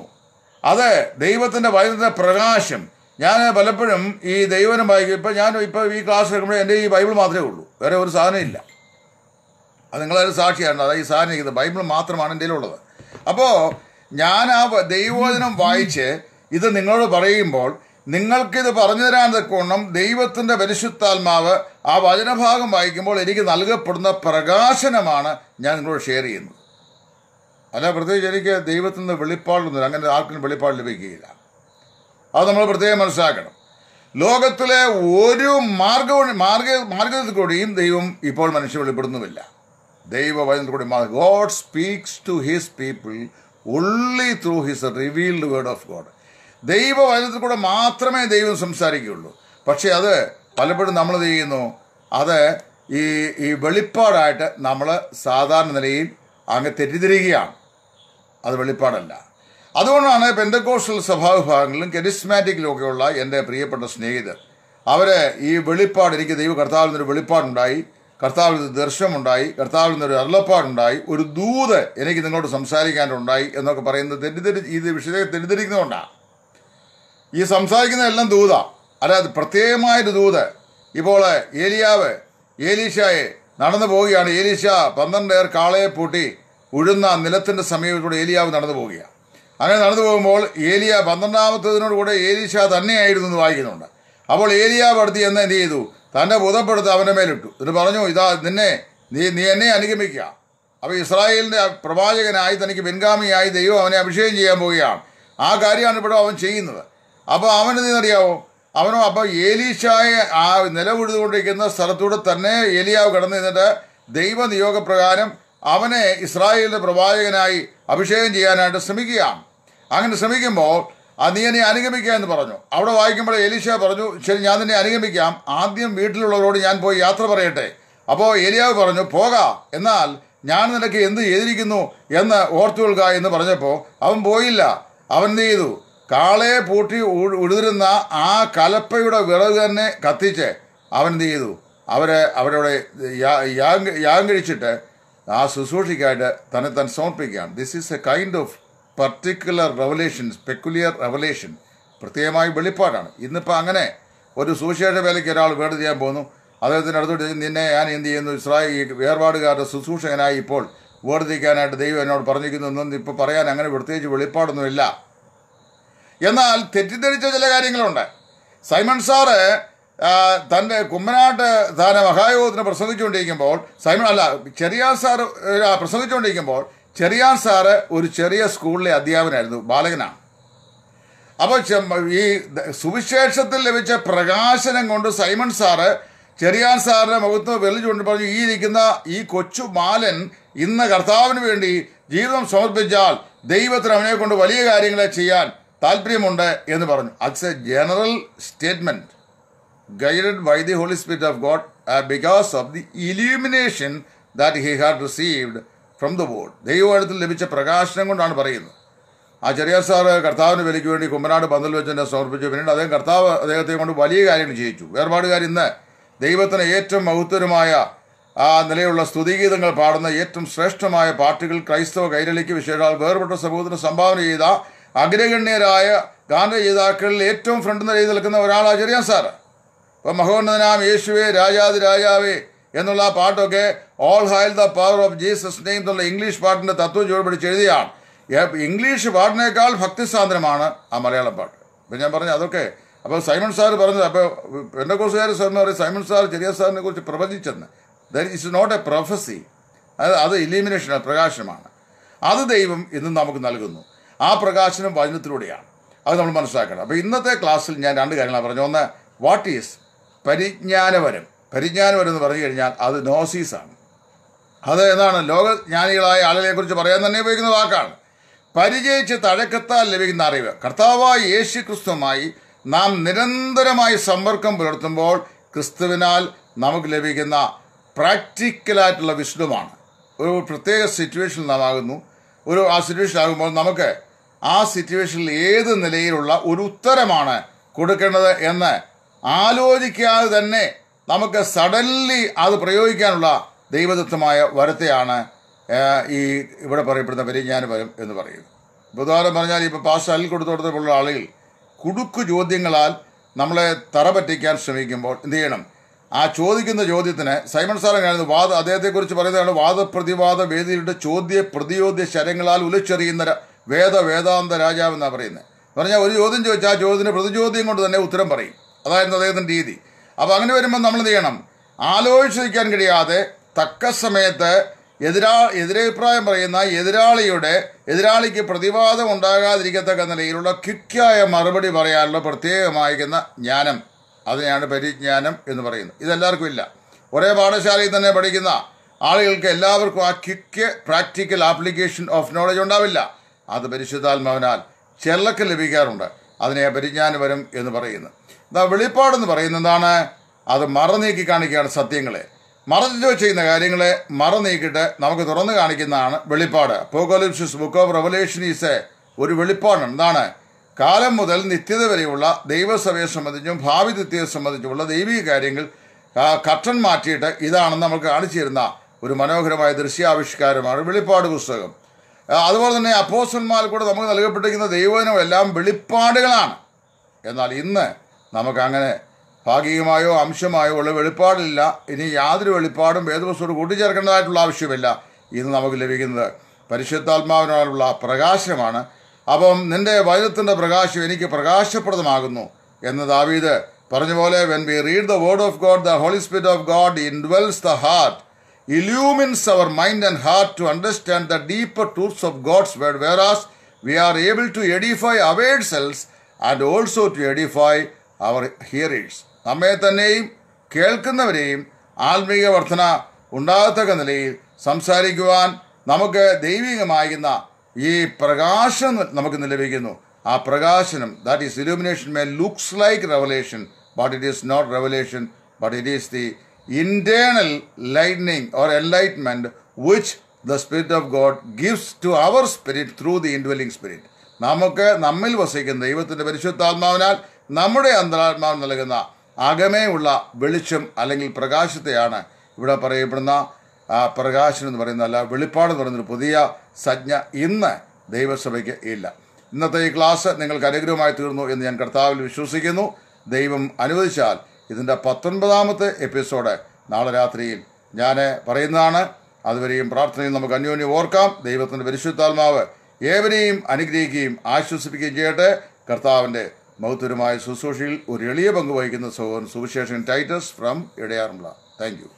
അത് ദൈവത്തിൻ്റെ വചനത്തിൻ്റെ പ്രകാശം ഞാൻ പലപ്പോഴും ഈ ദൈവനം വായിക്കും ഇപ്പം ഞാൻ ഇപ്പോൾ ഈ ക്ലാസ് എടുക്കുമ്പോൾ എൻ്റെ ഈ ബൈബിൾ മാത്രമേ ഉള്ളൂ വേറെ ഒരു സാധനം ഇല്ല അത് നിങ്ങളൊരു സാക്ഷിയാണ് അതായത് ഈ സാധനം ഇത് ബൈബിൾ മാത്രമാണ് എൻ്റെ ഉള്ളത് അപ്പോൾ ഞാൻ ആ ദൈവവചനം വായിച്ച് ഇത് നിങ്ങളോട് പറയുമ്പോൾ നിങ്ങൾക്കിത് പറഞ്ഞു തരാൻ തക്കോണം ദൈവത്തിൻ്റെ പരിശുദ്ധാത്മാവ് ആ വചനഭാഗം വായിക്കുമ്പോൾ എനിക്ക് നൽകപ്പെടുന്ന പ്രകാശനമാണ് ഞാൻ നിങ്ങളോട് ഷെയർ ചെയ്യുന്നത് അല്ല പ്രത്യേകിച്ച് എനിക്ക് ദൈവത്തിൽ നിന്ന് അങ്ങനെ ആർക്കും വെളിപ്പാട് ലഭിക്കുകയില്ല അത് നമ്മൾ പ്രത്യേകം മനസ്സിലാക്കണം ലോകത്തിലെ ഒരു മാർഗ മാർഗ മാർഗത്തിൽ കൂടിയും ദൈവം ഇപ്പോൾ മനുഷ്യ വെളിപ്പെടുന്നുമില്ല വചനത്തിൽ കൂടി God speaks to his people only through his revealed word of God വചനത്തിൽ കൂടെ മാത്രമേ ദൈവം സംസാരിക്കുകയുള്ളൂ പക്ഷേ അത് പലപ്പോഴും നമ്മൾ ചെയ്യുന്നു അത് ഈ ഈ വെളിപ്പാടായിട്ട് നമ്മൾ സാധാരണ നിലയിൽ അങ്ങ് തെറ്റിദ്ധരിക്കുകയാണ് അത് വെളിപ്പാടല്ല അതുകൊണ്ടാണ് പെന്തക്കോസ്റ്റൽ സഭാവിഭാഗങ്ങളിലും കെരിസ്മാറ്റിക്കിലുമൊക്കെയുള്ള എൻ്റെ പ്രിയപ്പെട്ട സ്നേഹിതർ അവരെ ഈ വെളിപ്പാട് എനിക്ക് ദൈവ കർത്താവിൽ നിന്നൊരു വെളിപ്പാടുണ്ടായി കർത്താവിൽ നിന്ന് ദർശനമുണ്ടായി കർത്താവിൽ നിന്നൊരു അരുളപ്പാടുണ്ടായി ഒരു ദൂത് എനിക്ക് നിങ്ങളോട് സംസാരിക്കാനുണ്ടായി എന്നൊക്കെ പറയുന്നത് തെറ്റിദ്ധരി ഇത് വിഷയത്തെ തെറ്റിദ്ധരിക്കുന്നതുകൊണ്ടാണ് ഈ സംസാരിക്കുന്നതെല്ലാം ദൂത അതായത് പ്രത്യേകമായൊരു ദൂത് ഇപ്പോൾ ഏലിയാവ് ഏലീഷായെ നടന്നു പോവുകയാണ് ഏലീഷ പന്ത്രണ്ട് പേർ കാളയെ പൂട്ടി ഉഴുന്ന നിലത്തിൻ്റെ സമയത്തൂടെ ഏലിയാവ് നടന്നു പോവുകയാണ് അങ്ങനെ നടന്നു പോകുമ്പോൾ ഏലിയ പന്ത്രണ്ടാമത്തതിനോട് കൂടെ ഏലീഷ തന്നെയായിരുന്നു എന്ന് വായിക്കുന്നുണ്ട് അപ്പോൾ ഏലിയ പടുത്തി എന്ന് എന്ത് ചെയ്തു തൻ്റെ ബുധപ്പെടുത്ത് അവൻ്റെ മേലിട്ടു എന്നിട്ട് പറഞ്ഞു ഇതാ നിന്നെ നീ നീ എന്നെ അനുഗമിക്കുക അപ്പോൾ ഇസ്രായേലിൻ്റെ പ്രവാചകനായി തനിക്ക് പിൻഗാമിയായി ദൈവം അവനെ അഭിഷേകം ചെയ്യാൻ പോവുകയാണ് ആ കാര്യമാണ് ഇവിടെ അവൻ ചെയ്യുന്നത് അപ്പോൾ അവന് നീ അറിയാവോ അവനോ അപ്പോൾ ഏലീശായെ ആ നിലവിഴുതുകൊണ്ടിരിക്കുന്ന സ്ഥലത്തൂടെ തന്നെ ഏലിയാവ് കടന്നു നിന്നിട്ട് ദൈവനിയോഗപ്രകാരം അവനെ ഇസ്രായേലിന്റെ പ്രവാചകനായി അഭിഷേകം ചെയ്യാനായിട്ട് ശ്രമിക്കുകയാണ് അങ്ങനെ ശ്രമിക്കുമ്പോൾ നീ എന്നെ അനുഗമിക്കുക എന്ന് പറഞ്ഞു അവിടെ വായിക്കുമ്പോൾ എലീഷ പറഞ്ഞു ശരി ഞാൻ നിന്നെ അനുഗമിക്കാം ആദ്യം വീട്ടിലുള്ളവരോട് ഞാൻ പോയി യാത്ര പറയട്ടെ അപ്പോൾ ഏലിയാവ് പറഞ്ഞു പോകാം എന്നാൽ ഞാൻ നിനക്ക് എന്ത് ചെയ്തിരിക്കുന്നു എന്ന് ഓർത്തുകൊള്ളുക എന്ന് പറഞ്ഞപ്പോൾ അവൻ പോയില്ല അവൻ എന്ത് ചെയ്തു കാളയെ പൂട്ടി ഉഴുതിരുന്ന ആ കലപ്പയുടെ വിറക് തന്നെ കത്തിച്ച് അവൻ എന്ത് ചെയ്തു അവരെ അവരോട് യാഗം കഴിച്ചിട്ട് ആ ശുശ്രൂഷിക്കായിട്ട് തന്നെ തൻ സമർപ്പിക്കുകയാണ് this is a kind of particular revelation peculiar revelation പ്രത്യേകമായി വെളിപ്പാടാണ് ഇന്നിപ്പോൾ അങ്ങനെ ഒരു സുവിശേഷ വേലയ്ക്ക് ഒരാൾ വേട് ചെയ്യാൻ പോകുന്നു അദ്ദേഹത്തിൻ്റെ അടുത്തോട്ട് നിന്നെ ഞാൻ എന്ത് ചെയ്യുന്നു ഇസ്രായേൽ വേർപാടുകാരുടെ ശുശ്രൂഷകനായി ഇപ്പോൾ വേർതിരിക്കാനായിട്ട് ദൈവം എന്നോട് പറഞ്ഞിരിക്കുന്നു എന്നൊന്നും ഇപ്പോൾ പറയാൻ അങ്ങനെ പ്രത്യേകിച്ച് വെളിപ്പാടൊന്നുമില്ല എന്നാൽ തെറ്റിദ്ധരിച്ച ചില കാര്യങ്ങളുണ്ട് സൈമൺ സാറ് തൻ്റെ കുമ്മനാട്ട് താനെ മഹായോഗത്തിന് പ്രസംഗിച്ചുകൊണ്ടിരിക്കുമ്പോൾ സൈമൺ അല്ല ചെറിയാൻ സാറ് പ്രസംഗിച്ചുകൊണ്ടിരിക്കുമ്പോൾ ചെറിയാൻ സാറ് ഒരു ചെറിയ സ്കൂളിലെ അധ്യാപകനായിരുന്നു ബാലകനാണ് അപ്പോൾ ഈ സുവിശേഷത്തിൽ ലഭിച്ച പ്രകാശനം കൊണ്ട് സൈമൺ സാറ് ചെറിയാൻ സാറിൻ്റെ മുഖത്ത് വെള്ളി ചൂണ്ടി പറഞ്ഞു ഈ ഇരിക്കുന്ന ഈ കൊച്ചു ബാലൻ ഇന്ന് കർത്താവിന് വേണ്ടി ജീവിതം സമർപ്പിച്ചാൽ ദൈവത്തിന് അവനെ കൊണ്ട് വലിയ കാര്യങ്ങളെ ചെയ്യാൻ താല്പര്യമുണ്ട് എന്ന് പറഞ്ഞു it's a general statement guided by the Holy Spirit of God uh, because of the illumination that he had received from the board ദൈവവചനത്തിൽ ലഭിച്ച പ്രകാശനം കൊണ്ടാണ് പറയുന്നത് ആ ചെറിയ സാറ് കർത്താവിന് വിലയ്ക്ക് വേണ്ടി കുമ്മനാട് പന്തൽ വെച്ചതിനെ സമർപ്പിച്ചു പിന്നീട് അദ്ദേഹം കർത്താവ് അദ്ദേഹത്തെ കൊണ്ട് വലിയ കാര്യങ്ങൾ ചെയ്യിച്ചു വേർപാടുകാർ ഇന്ന് ദൈവത്തിന് ഏറ്റവും മഹത്വരമായ ആ നിലയുള്ള സ്തുതിഗീതങ്ങൾ പാടുന്ന ഏറ്റവും ശ്രേഷ്ഠമായ പാട്ടുകൾ ക്രൈസ്തവ കൈരളിക്ക് വിശേഷാൽ വേർപെട്ട സമൂഹത്തിന് സംഭാവന ചെയ്ത അഗ്രഗണ്യരായ ഗാനരചയിതാക്കളിൽ ഏറ്റവും ഫ്രണ്ട് നിലയിൽ നിൽക്കുന്ന ഒരാൾ ആചാര്യ സാർ മഹോന്നതനാം യേശുവേ രാജാവേ എന്നുള്ള പാട്ടൊക്കെ all hail the power of Jesus name എന്നുള്ള ഇംഗ്ലീഷ് പാട്ടിൻ്റെ തത്വം ചുവടുപിടിച്ച് എഴുതിയാണ് ഇംഗ്ലീഷ് പാട്ടിനേക്കാൾ ഭക്തിസാന്ദ്രമാണ് ആ മലയാളം പാട്ട് അപ്പം ഞാൻ പറഞ്ഞു അതൊക്കെ അപ്പോൾ സൈമൺ സാർ പറഞ്ഞത് അപ്പോൾ എൻ്റെ കോഴ്സുകാർ എന്ന് പറയും സൈമൺ സാർ ചെറിയ സാറിനെ കുറിച്ച് പ്രവചിച്ചെന്ന് that is not a prophecy അത് അത് ഇലിമിനേഷൻ പ്രകാശനമാണ് അത് ദൈവം ഇന്ന് നമുക്ക് നൽകുന്നു ആ പ്രകാശനം വചനത്തിലൂടെയാണ് അത് നമ്മൾ മനസ്സിലാക്കണം അപ്പോൾ ഇന്നത്തെ ക്ലാസ്സിൽ ഞാൻ രണ്ട് കാര്യങ്ങളാണ് പറഞ്ഞു ഒന്ന് വാട്ട് ഈസ് പരിജ്ഞാനവരം പരിജ്ഞാനവരം എന്ന് പറഞ്ഞു കഴിഞ്ഞാൽ അത് നോസീസാണ് അത് എന്താണ് ലോകജ്ഞാനികളായ ആളുകളെക്കുറിച്ച് പറയാൻ തന്നെ ഉപയോഗിക്കുന്ന വാക്കാണ് പരിചയിച്ച് തഴക്കത്താൽ ലഭിക്കുന്ന അറിവ് കർത്താവായ യേശു ക്രിസ്തുവുമായി നാം നിരന്തരമായി സമ്പർക്കം പുലർത്തുമ്പോൾ ക്രിസ്തുവിനാൽ നമുക്ക് ലഭിക്കുന്ന പ്രാക്ടിക്കലായിട്ടുള്ള വിശുദ്ധമാണ് ഒരു പ്രത്യേക സിറ്റുവേഷനിൽ നാം ആകുന്നു ഒരു ആ സിറ്റുവേഷൻ ആകുമ്പോൾ നമുക്ക് ആ സിറ്റുവേഷനിൽ ഏത് നിലയിലുള്ള ഒരു ഉത്തരമാണ് കൊടുക്കേണ്ടത് എന്ന് ആലോചിക്കാതെ തന്നെ നമുക്ക് സഡൻലി അത് പ്രയോഗിക്കാനുള്ള ദൈവദത്തമായ വരത്തെയാണ് ഈ ഇവിടെ പറയപ്പെടുന്ന പരിജ്ഞാന വരം എന്ന് പറയുന്നത് ഉദാഹരണം പറഞ്ഞാൽ ഇപ്പോൾ പാസ്സാലിൽ കൊടുത്തു കൊടുത്തിട്ടുള്ള ആളുകൾ കുടുക്കു ചോദ്യങ്ങളാൽ നമ്മളെ തറ പറ്റിക്കാൻ ശ്രമിക്കുമ്പോൾ എന്ത് ചെയ്യണം ആ ചോദിക്കുന്ന ചോദ്യത്തിന് സൈമൺ സാറങ്ങായിരുന്നു വാദ അദ്ദേഹത്തെക്കുറിച്ച് പറയുന്നതാണ് വാദപ്രതിവാദ വേദിയുടെ ചോദ്യ പ്രതിയോദ്യ ശരങ്ങളാൽ ഉലച്ചെറിയുന്ന വേദ വേദാന്ത രാജാവെന്നാണ് പറയുന്നത് പറഞ്ഞാൽ ഒരു ചോദ്യം ചോദിച്ചാൽ ആ ചോദ്യത്തിന് പ്രതിചോദ്യം കൊണ്ട് തന്നെ ഉത്തരം പറയും അതായിരുന്നു അദ്ദേഹത്തിൻ്റെ രീതി അപ്പോൾ അങ്ങനെ വരുമ്പോൾ നമ്മൾ എന്ത് ചെയ്യണം ആലോചിച്ചിരിക്കാൻ കഴിയാതെ തക്ക സമയത്ത് എതിരാ എതിരഭിപ്രായം പറയുന്ന എതിരാളിയുടെ എതിരാളിക്ക് പ്രതിവാദം ഉണ്ടാകാതിരിക്കത്തക്ക നിലയിലുള്ള ക്വിക്കായ മറുപടി പറയാനുള്ള പ്രത്യേകമായിരിക്കുന്ന ജ്ഞാനം അതിനെയാണ് പരിജ്ഞാനം എന്ന് പറയുന്നത് ഇതെല്ലാവർക്കും ഇല്ല ഒരേ പാഠശാലയിൽ തന്നെ പഠിക്കുന്ന ആളുകൾക്ക് എല്ലാവർക്കും ആ quick practical application of knowledge ഉണ്ടാവില്ല അത് പരിശുദ്ധാത്മാവിനാൽ ചെല്ലക്ക് ലഭിക്കാറുണ്ട് അതിനെ പരിജ്ഞാനപരം എന്ന് പറയുന്നു വെളിപ്പാടെന്ന് പറയുന്നത് എന്താണ് അത് മറനീക്കി കാണിക്കുകയാണ് സത്യങ്ങളെ മറഞ്ഞു ചെയ്യുന്ന കാര്യങ്ങളെ മറ നീക്കിയിട്ട് നമുക്ക് തുറന്നു കാണിക്കുന്നതാണ് വെളിപ്പാട് apocalypsis book of Revelation is a ഒരു വെളിപ്പാടാണ് എന്താണ് കാലം മുതൽ നിത്യത വരെയുള്ള ദൈവസഭയെ സംബന്ധിച്ചും ഭാവി നിത്യതയെ സംബന്ധിച്ചുമുള്ള ദൈവിക കാര്യങ്ങൾ കർട്ടൻ മാറ്റിയിട്ട് ഇതാണെന്ന് നമുക്ക് കാണിച്ചു തരുന്ന ഒരു മനോഹരമായ ദൃശ്യാവിഷ്കാരമാണ് വെളിപ്പാട് പുസ്തകം അതുപോലെ തന്നെ അപ്പോസന്മാർ കൂടെ നമുക്ക് നൽകപ്പെട്ടിരിക്കുന്ന ദൈവദിനം എല്ലാം വെളിപ്പാടുകളാണ് എന്നാൽ ഇന്ന് നമുക്കങ്ങനെ ഭാഗികമായോ അംശമായോ ഉള്ള വെളിപ്പാടില്ല ഇനി യാതൊരു വെളിപ്പാടും വേദവസ്തുവോട് കൂട്ടിച്ചേർക്കേണ്ടതായിട്ടുള്ള ആവശ്യമില്ല ഇന്ന് നമുക്ക് ലഭിക്കുന്നത് പരിശുദ്ധാത്മാവിനോടുള്ള പ്രകാശമാണ് അപ്പം നിന്റെ വചനത്തിൻ്റെ പ്രകാശം എനിക്ക് പ്രകാശപ്രദമാകുന്നു എന്ന് ദാവീദ് പറഞ്ഞ പോലെ when we read the word of God the Holy Spirit of God indwells the heart illumines our mind and heart to understand the deeper truths of God's word whereas we are able to edify ourselves and also to edify our hearers നമ്മെ തന്നെയും കേൾക്കുന്നവരെയും ആത്മീക വർധന ഉണ്ടാകത്തക്ക നിലയിൽ സംസാരിക്കുവാൻ നമുക്ക് ദൈവികമായിരുന്ന ഈ പ്രകാശം നമുക്ക് ലഭിക്കുന്നു ആ പ്രകാശനം that is illumination may looks like revelation but it is not revelation but it is the internal lightning or enlightenment which the Spirit of God gives to our spirit through the indwelling Spirit നമുക്ക് നമ്മിൽ വസിക്കുന്ന ദൈവത്തിൻ്റെ പരിശുദ്ധാത്മാവിനാൽ നമ്മുടെ അന്തരാത്മാവ് നൽകുന്ന അകമേയുള്ള വെളിച്ചം അല്ലെങ്കിൽ പ്രകാശത്തെയാണ് ഇവിടെ പറയപ്പെടുന്ന പ്രകാശം എന്ന് പറയുന്ന അല്ല വെളിപ്പാട് എന്ന് പറയുന്നൊരു പുതിയ സജ്ഞ ഇന്ന് ദൈവസഭയ്ക്ക് ഇല്ല ഇന്നത്തെ ഈ ക്ലാസ് നിങ്ങൾക്ക് അനുഗ്രഹമായി തീർന്നു എന്ന് ഞാൻ കർത്താവിൽ വിശ്വസിക്കുന്നു ദൈവം അനുവദിച്ചാൽ ഇതിൻ്റെ പത്തൊൻപതാമത്തെ എപ്പിസോഡ് നാളെ രാത്രിയിൽ ഞാൻ പറയുന്നതാണ് അതുവരെയും പ്രാർത്ഥനയും നമുക്ക് അന്യോന്യം ഓർക്കാം ദൈവത്തിൻ്റെ പരിശുദ്ധാത്മാവ് ഏവരെയും അനുഗ്രഹിക്കുകയും ആശ്വസിപ്പിക്കുകയും ചെയ്യട്ടെ കർത്താവിൻ്റെ മൗത്തരുമായ ശുശ്രൂഷയിൽ ഒരു എളിയ പങ്ക് വഹിക്കുന്ന സഹോദരൻ സുവിശേഷൻ ടൈറ്റസ് ഫ്രം ഇടയാറുമുള്ള താങ്ക് യു